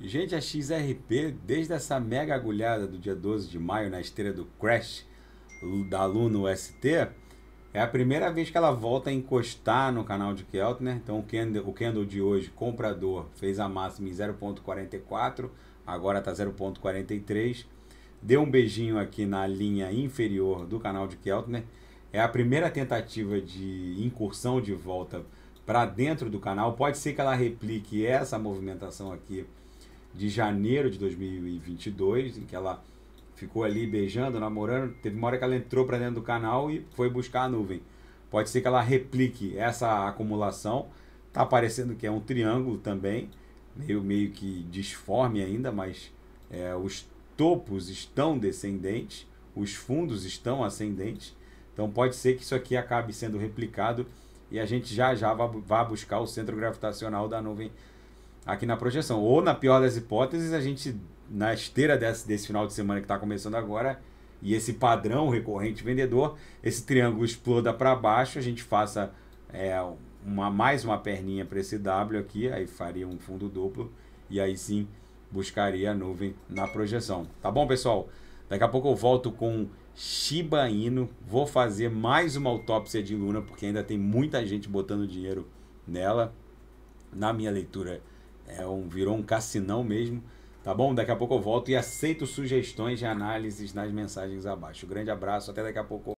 Gente, a XRP, desde essa mega agulhada do dia 12 de maio na esteira do crash da Luna UST, é a primeira vez que ela volta a encostar no canal de Keltner. Né? Então o candle, o candle de hoje, comprador, fez a máxima em 0,44, agora está 0,43. Deu um beijinho aqui na linha inferior do canal de Keltner. É a primeira tentativa de incursão de volta para dentro do canal. Pode ser que ela replique essa movimentação aqui de janeiro de 2022, em que ela ficou ali beijando, namorando. Teve uma hora que ela entrou para dentro do canal e foi buscar a nuvem. Pode ser que ela replique essa acumulação. Tá parecendo que é um triângulo também, meio, meio que disforme ainda, mas é, os topos estão descendentes, os fundos estão ascendentes. Então pode ser que isso aqui acabe sendo replicado e a gente já já vá buscar o centro gravitacional da nuvem aqui na projeção. Ou, na pior das hipóteses, a gente, na esteira desse, desse final de semana que está começando agora, e esse padrão recorrente vendedor, esse triângulo exploda para baixo, a gente faça é, uma, mais uma perninha para esse W aqui, aí faria um fundo duplo, e aí sim buscaria a nuvem na projeção. Tá bom, pessoal? Daqui a pouco eu volto com Shiba Inu, vou fazer mais uma autópsia de Luna, porque ainda tem muita gente botando dinheiro nela, na minha leitura é um, virou um cassinão mesmo. Tá bom? Daqui a pouco eu volto e aceito sugestões de análises nas mensagens abaixo. Grande abraço, até daqui a pouco.